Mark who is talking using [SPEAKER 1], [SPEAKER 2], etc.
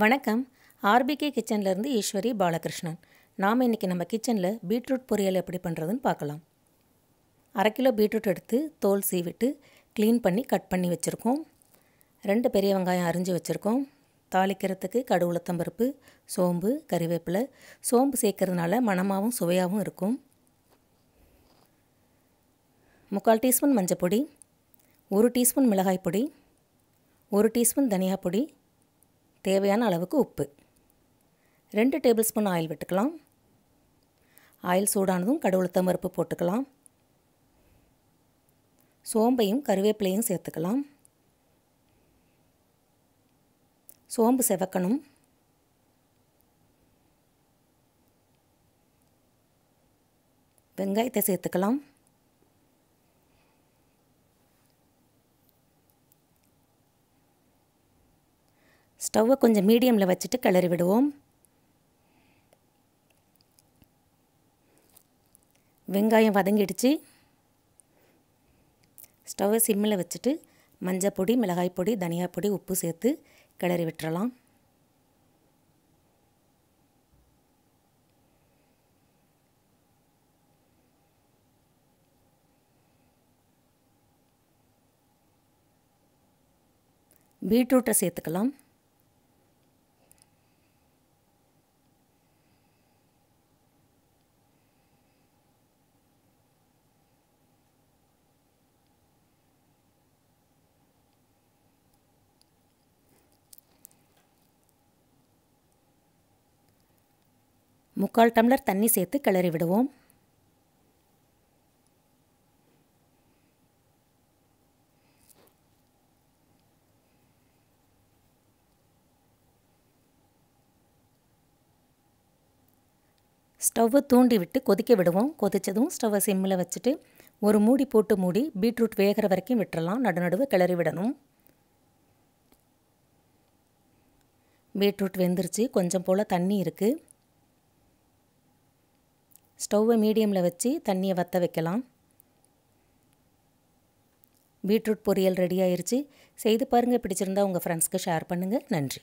[SPEAKER 1] வணக்கம் ஆர்பிகே கிச்சன்லேருந்து ஈஸ்வரி பாலகிருஷ்ணன் நாம் இன்றைக்கி நம்ம கிச்சனில் பீட்ரூட் பொரியல் எப்படி பண்ணுறதுன்னு பார்க்கலாம் அரை கிலோ பீட்ரூட் எடுத்து தோல் சீவிட்டு க்ளீன் பண்ணி கட் பண்ணி வச்சுருக்கோம் ரெண்டு பெரிய வெங்காயம் அரிஞ்சு வச்சுருக்கோம் தாளிக்கிறதுக்கு கடு உளுத்தம்பருப்பு சோம்பு கறிவேப்பிலை சோம்பு சேர்க்கறதுனால மணமாகவும் சுவையாகவும் இருக்கும் முக்கால் டீஸ்பூன் மஞ்சள் பொடி ஒரு டீஸ்பூன் மிளகாய் பொடி ஒரு டீஸ்பூன் தனியா பொடி தேவையான அளவுக்கு உப்பு ரெண்டு டேபிள் ஸ்பூன் ஆயில் விட்டுக்கலாம் ஆயில் சூடானதும் கடவுளுத்தம் பருப்பு போட்டுக்கலாம் சோம்பையும் கருவேப்பிலையும் சேர்த்துக்கலாம் சோம்பு செவக்கணும் வெங்காயத்தை சேர்த்துக்கலாம் ஸ்டவ்வை கொஞ்சம் மீடியமில் வச்சுட்டு கிளறி விடுவோம் வெங்காயம் வதங்கிடுச்சு ஸ்டவ்வை சிம்மில் வச்சுட்டு மஞ்சள் பொடி மிளகாய் பொடி தனியா பொடி உப்பு சேர்த்து கிளறி விட்டுறலாம் பீட்ரூட்டை சேர்த்துக்கலாம் முக்கால் டம்ளர் தண்ணி சேர்த்து கிளறி விடுவோம் ஸ்டவ்வை தூண்டி விட்டு கொதிக்க விடுவோம் கொதித்ததும் ஸ்டவ்வை சிம்மில் வச்சுட்டு ஒரு மூடி போட்டு மூடி பீட்ரூட் வேகிற வரைக்கும் விட்டுறலாம் நடுநடுவு கிளறி விடணும் பீட்ரூட் வெந்துருச்சு கொஞ்சம் போல் தண்ணி இருக்குது ஸ்டவ்வை மீடியமில் வச்சு தண்ணியை வற்ற வைக்கலாம் பீட்ரூட் பொரியல் ரெடி ஆயிடுச்சு செய்து பாருங்கள் பிடிச்சிருந்தா உங்கள் ஃப்ரெண்ட்ஸ்க்கு ஷேர் பண்ணுங்கள் நன்றி